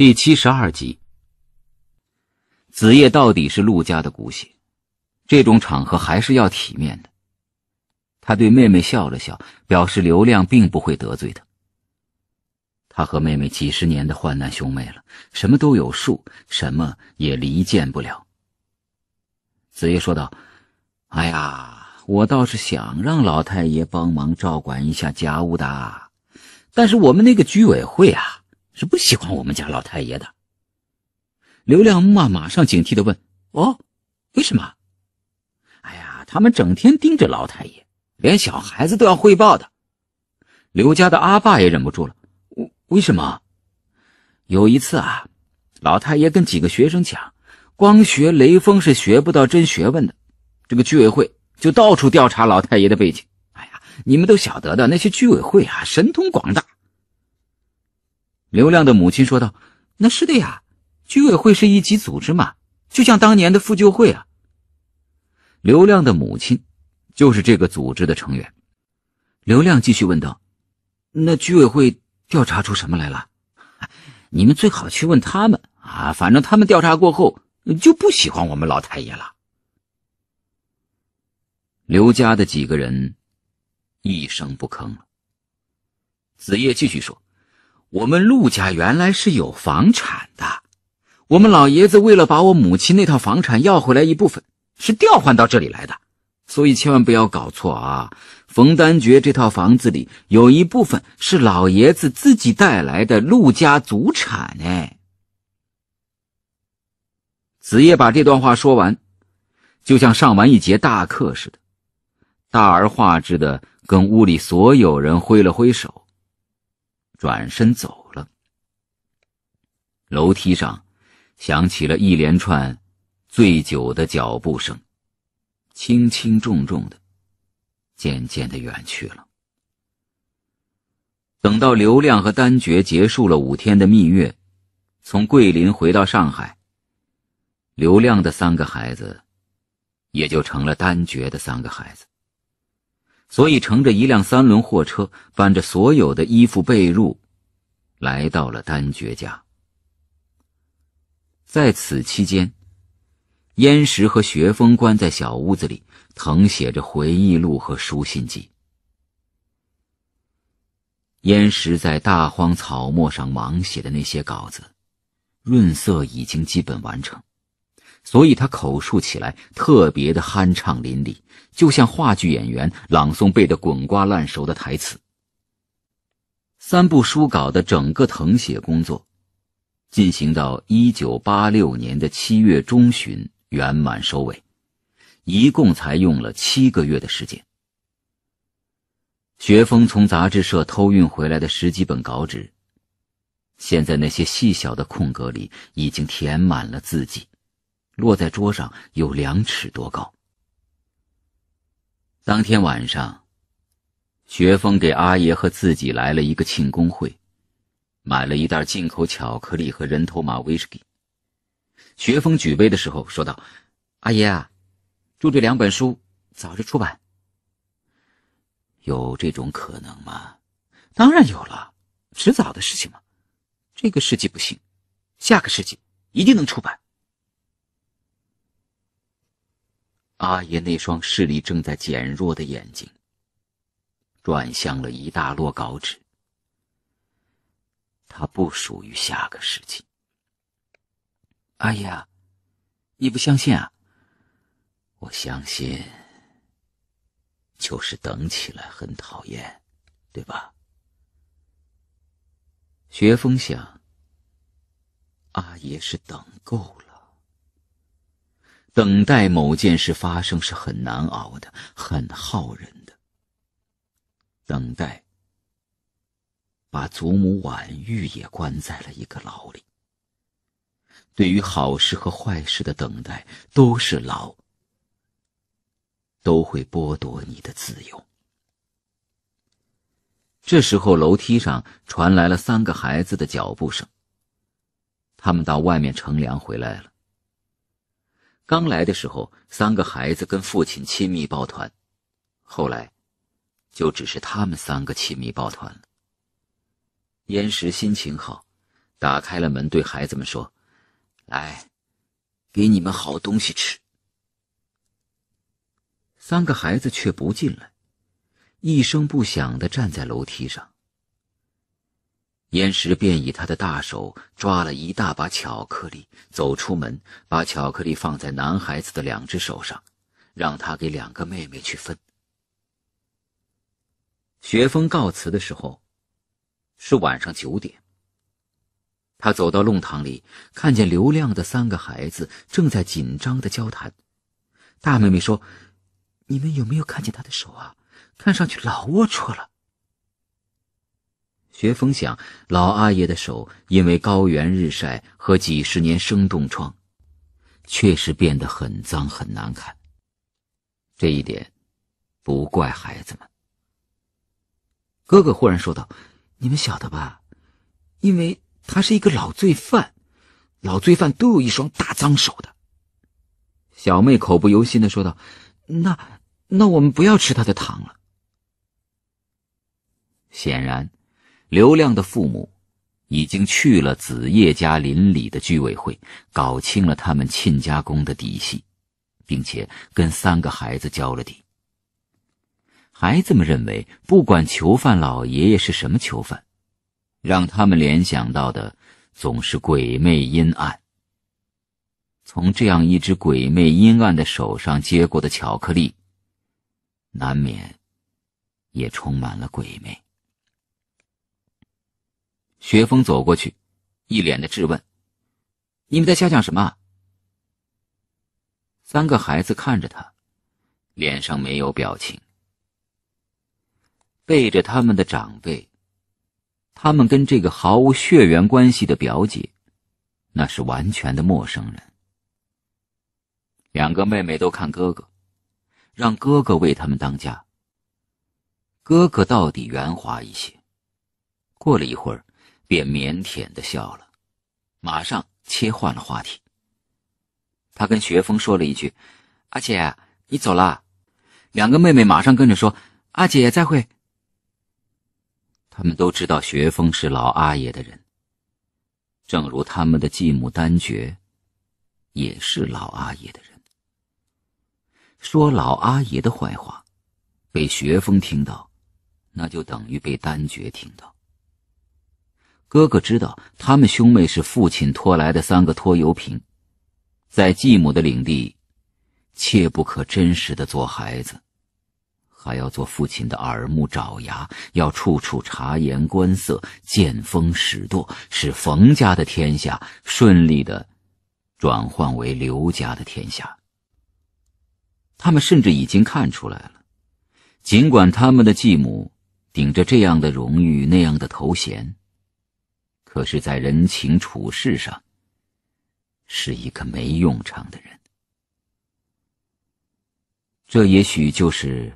第七十二集，子夜到底是陆家的骨血，这种场合还是要体面的。他对妹妹笑了笑，表示刘亮并不会得罪他。他和妹妹几十年的患难兄妹了，什么都有数，什么也离间不了。子夜说道：“哎呀，我倒是想让老太爷帮忙照管一下家务的，但是我们那个居委会啊。”是不喜欢我们家老太爷的。刘亮啊，马上警惕的问：“哦，为什么？”“哎呀，他们整天盯着老太爷，连小孩子都要汇报的。”刘家的阿爸也忍不住了：“为为什么？”“有一次啊，老太爷跟几个学生讲，光学雷锋是学不到真学问的。这个居委会就到处调查老太爷的背景。哎呀，你们都晓得的，那些居委会啊，神通广大。”刘亮的母亲说道：“那是的呀，居委会是一级组织嘛，就像当年的妇救会啊。”刘亮的母亲就是这个组织的成员。刘亮继续问道：“那居委会调查出什么来了？你们最好去问他们啊，反正他们调查过后就不喜欢我们老太爷了。”刘家的几个人一声不吭了。子夜继续说。我们陆家原来是有房产的，我们老爷子为了把我母亲那套房产要回来一部分，是调换到这里来的。所以千万不要搞错啊！冯丹珏这套房子里有一部分是老爷子自己带来的陆家祖产。哎，子夜把这段话说完，就像上完一节大课似的，大而化之的跟屋里所有人挥了挥手。转身走了，楼梯上响起了一连串醉酒的脚步声，轻轻重重的，渐渐的远去了。等到刘亮和丹珏结束了五天的蜜月，从桂林回到上海，刘亮的三个孩子也就成了丹珏的三个孩子。所以，乘着一辆三轮货车，搬着所有的衣服被褥，来到了丹珏家。在此期间，燕石和学峰关在小屋子里，誊写着回忆录和书信集。燕石在大荒草漠上忙写的那些稿子，润色已经基本完成。所以他口述起来特别的酣畅淋漓，就像话剧演员朗诵背得滚瓜烂熟的台词。三部书稿的整个誊写工作进行到一九八六年的七月中旬圆满收尾，一共才用了七个月的时间。学峰从杂志社偷运回来的十几本稿纸，现在那些细小的空格里已经填满了字迹。落在桌上有两尺多高。当天晚上，学峰给阿爷和自己来了一个庆功会，买了一袋进口巧克力和人头马威士忌。学峰举杯的时候说道：“阿爷啊，祝这两本书早日出版。”有这种可能吗？当然有了，迟早的事情嘛。这个世纪不行，下个世纪一定能出版。阿爷那双视力正在减弱的眼睛，转向了一大摞稿纸。他不属于下个世纪。阿爷，你不相信啊？我相信，就是等起来很讨厌，对吧？学风想，阿爷是等够了。等待某件事发生是很难熬的，很耗人的。等待，把祖母婉玉也关在了一个牢里。对于好事和坏事的等待都是牢，都会剥夺你的自由。这时候，楼梯上传来了三个孩子的脚步声，他们到外面乘凉回来了。刚来的时候，三个孩子跟父亲亲密抱团，后来，就只是他们三个亲密抱团了。燕石心情好，打开了门，对孩子们说：“来，给你们好东西吃。”三个孩子却不进来，一声不响的站在楼梯上。岩石便以他的大手抓了一大把巧克力，走出门，把巧克力放在男孩子的两只手上，让他给两个妹妹去分。学峰告辞的时候，是晚上九点。他走到弄堂里，看见刘亮的三个孩子正在紧张的交谈。大妹妹说：“你们有没有看见他的手啊？看上去老龌龊了。”学风想，老阿爷的手因为高原日晒和几十年生冻疮，确实变得很脏很难看。这一点，不怪孩子们。哥哥忽然说道：“你们晓得吧？因为他是一个老罪犯，老罪犯都有一双大脏手的。”小妹口不由心的说道：“那，那我们不要吃他的糖了。”显然。刘亮的父母已经去了子叶家邻里的居委会，搞清了他们亲家公的底细，并且跟三个孩子交了底。孩子们认为，不管囚犯老爷爷是什么囚犯，让他们联想到的总是鬼魅阴暗。从这样一只鬼魅阴暗的手上接过的巧克力，难免也充满了鬼魅。学峰走过去，一脸的质问：“你们在瞎讲什么？”三个孩子看着他，脸上没有表情。背着他们的长辈，他们跟这个毫无血缘关系的表姐，那是完全的陌生人。两个妹妹都看哥哥，让哥哥为他们当家。哥哥到底圆滑一些。过了一会儿。便腼腆的笑了，马上切换了话题。他跟学峰说了一句：“阿姐，你走啦。”两个妹妹马上跟着说：“阿姐，再会。”他们都知道学峰是老阿爷的人，正如他们的继母单珏也是老阿爷的人。说老阿爷的坏话，被学峰听到，那就等于被单珏听到。哥哥知道，他们兄妹是父亲拖来的三个拖油瓶，在继母的领地，切不可真实的做孩子，还要做父亲的耳目爪牙，要处处察言观色，见风使舵，使冯家的天下顺利的转换为刘家的天下。他们甚至已经看出来了，尽管他们的继母顶着这样的荣誉那样的头衔。可是，在人情处事上，是一个没用场的人。这也许就是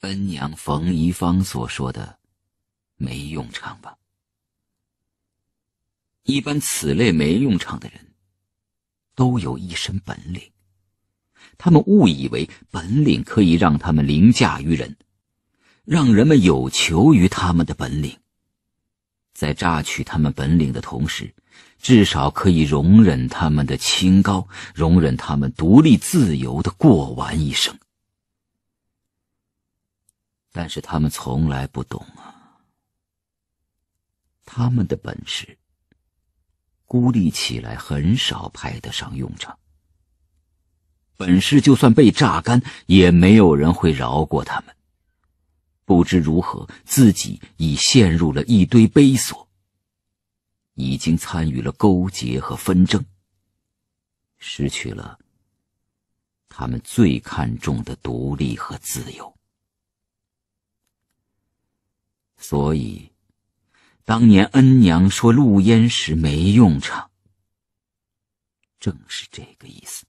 恩娘冯一芳所说的“没用场”吧。一般此类没用场的人，都有一身本领。他们误以为本领可以让他们凌驾于人，让人们有求于他们的本领。在榨取他们本领的同时，至少可以容忍他们的清高，容忍他们独立自由的过完一生。但是他们从来不懂啊，他们的本事孤立起来很少派得上用场。本事就算被榨干，也没有人会饶过他们。不知如何，自己已陷入了一堆悲锁，已经参与了勾结和纷争，失去了他们最看重的独立和自由。所以，当年恩娘说陆嫣时没用场，正是这个意思。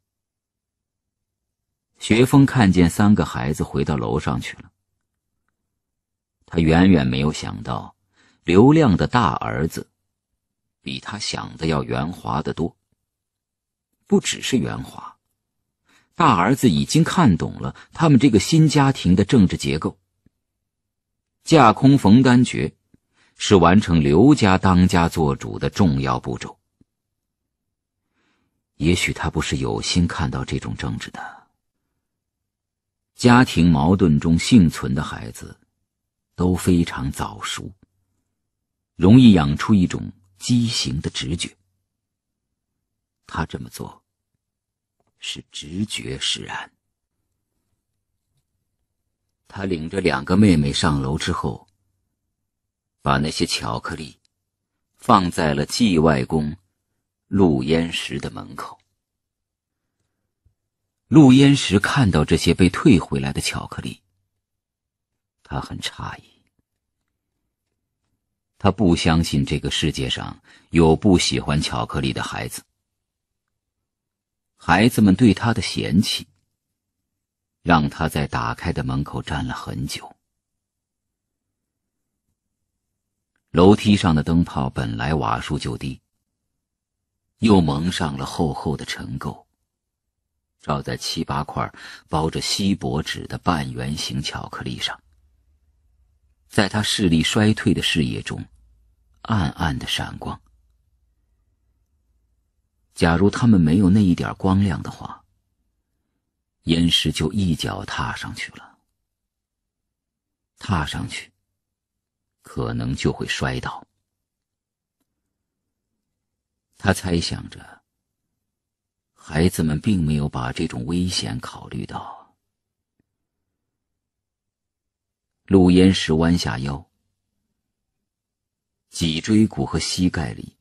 学峰看见三个孩子回到楼上去了。他远远没有想到，刘亮的大儿子比他想的要圆滑得多。不只是圆滑，大儿子已经看懂了他们这个新家庭的政治结构。架空冯丹珏，是完成刘家当家做主的重要步骤。也许他不是有心看到这种政治的，家庭矛盾中幸存的孩子。都非常早熟，容易养出一种畸形的直觉。他这么做是直觉使然。他领着两个妹妹上楼之后，把那些巧克力放在了季外公陆焉石的门口。陆焉石看到这些被退回来的巧克力。他很诧异，他不相信这个世界上有不喜欢巧克力的孩子。孩子们对他的嫌弃，让他在打开的门口站了很久。楼梯上的灯泡本来瓦数就低，又蒙上了厚厚的尘垢，照在七八块包着锡箔纸的半圆形巧克力上。在他视力衰退的视野中，暗暗的闪光。假如他们没有那一点光亮的话，岩石就一脚踏上去了，踏上去，可能就会摔倒。他猜想着，孩子们并没有把这种危险考虑到。陆延石弯下腰，脊椎骨和膝盖里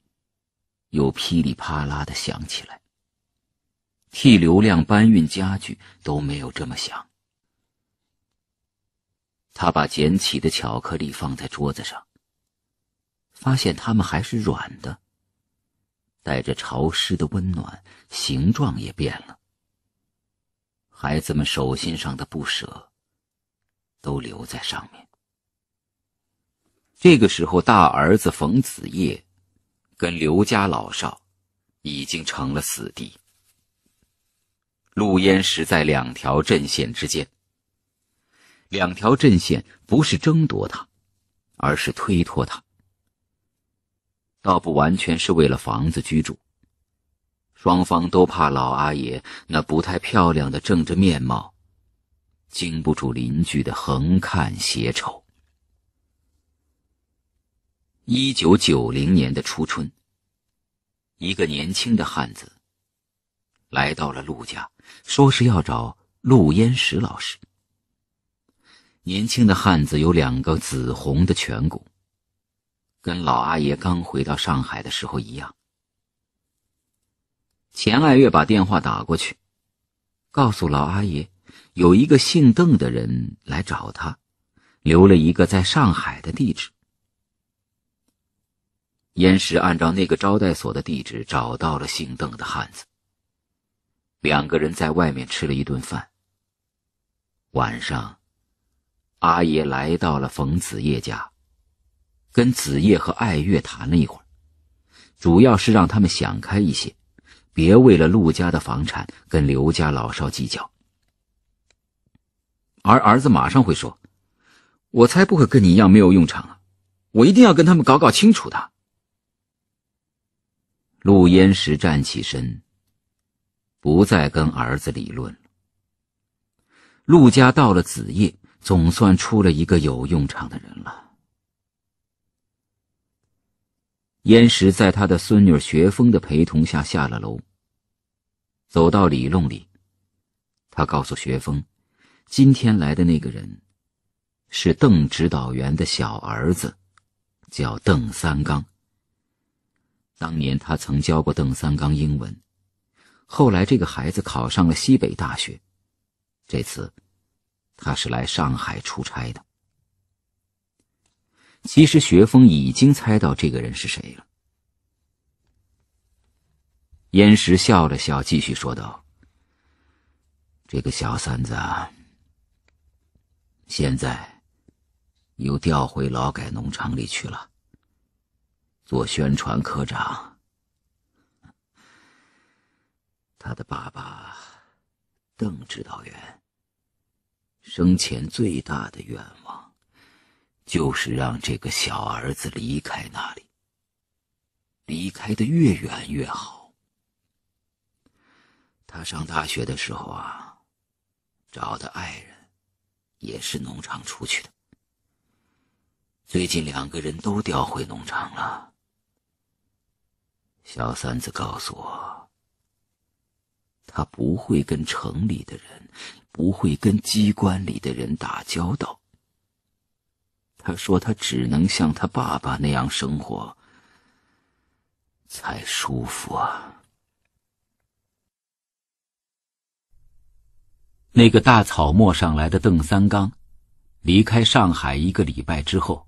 又噼里啪啦的响起来。替刘亮搬运家具都没有这么响。他把捡起的巧克力放在桌子上，发现它们还是软的，带着潮湿的温暖，形状也变了。孩子们手心上的不舍。都留在上面。这个时候，大儿子冯子业跟刘家老少已经成了死敌。陆焉实在两条阵线之间，两条阵线不是争夺他，而是推脱他，倒不完全是为了房子居住，双方都怕老阿爷那不太漂亮的政治面貌。经不住邻居的横看斜瞅。一九九零年的初春，一个年轻的汉子来到了陆家，说是要找陆烟石老师。年轻的汉子有两个紫红的颧骨，跟老阿爷刚回到上海的时候一样。钱爱月把电话打过去，告诉老阿爷。有一个姓邓的人来找他，留了一个在上海的地址。燕石按照那个招待所的地址找到了姓邓的汉子。两个人在外面吃了一顿饭。晚上，阿爷来到了冯子夜家，跟子夜和爱月谈了一会儿，主要是让他们想开一些，别为了陆家的房产跟刘家老少计较。而儿子马上会说：“我才不会跟你一样没有用场啊！我一定要跟他们搞搞清楚的。”陆淹石站起身，不再跟儿子理论。陆家到了子夜，总算出了一个有用场的人了。燕石在他的孙女学风的陪同下下了楼，走到里弄里，他告诉学风。今天来的那个人，是邓指导员的小儿子，叫邓三刚。当年他曾教过邓三刚英文，后来这个孩子考上了西北大学。这次，他是来上海出差的。其实学峰已经猜到这个人是谁了。燕石笑了笑，继续说道：“这个小三子。”现在，又调回劳改农场里去了，做宣传科长。他的爸爸，邓指导员，生前最大的愿望，就是让这个小儿子离开那里，离开的越远越好。他上大学的时候啊，找的爱人。也是农场出去的。最近两个人都调回农场了。小三子告诉我，他不会跟城里的人，不会跟机关里的人打交道。他说他只能像他爸爸那样生活，才舒服啊。那个大草漠上来的邓三刚，离开上海一个礼拜之后，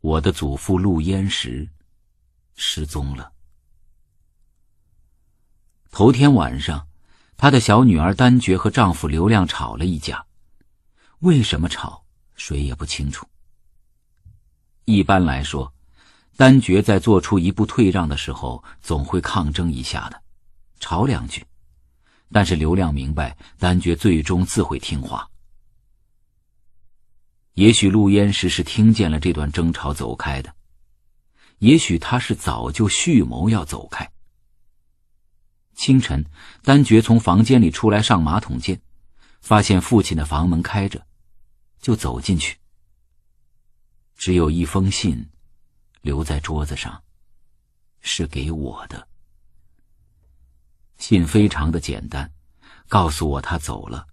我的祖父陆焉识失踪了。头天晚上，他的小女儿丹珏和丈夫刘亮吵了一架，为什么吵，谁也不清楚。一般来说，丹珏在做出一步退让的时候，总会抗争一下的，吵两句。但是刘亮明白，丹珏最终自会听话。也许陆焉识是听见了这段争吵走开的，也许他是早就蓄谋要走开。清晨，丹珏从房间里出来上马桶间，发现父亲的房门开着，就走进去。只有一封信留在桌子上，是给我的。信非常的简单，告诉我他走了，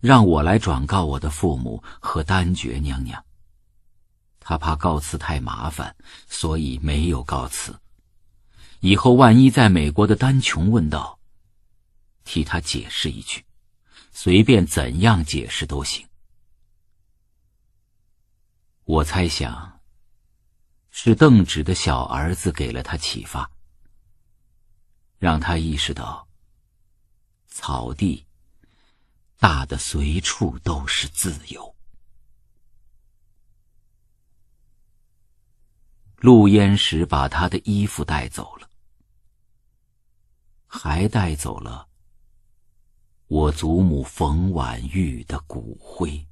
让我来转告我的父母和丹珏娘娘。他怕告辞太麻烦，所以没有告辞。以后万一在美国的丹琼问道，替他解释一句，随便怎样解释都行。我猜想，是邓芷的小儿子给了他启发。让他意识到，草地大的随处都是自由。陆焉识把他的衣服带走了，还带走了我祖母冯婉玉的骨灰。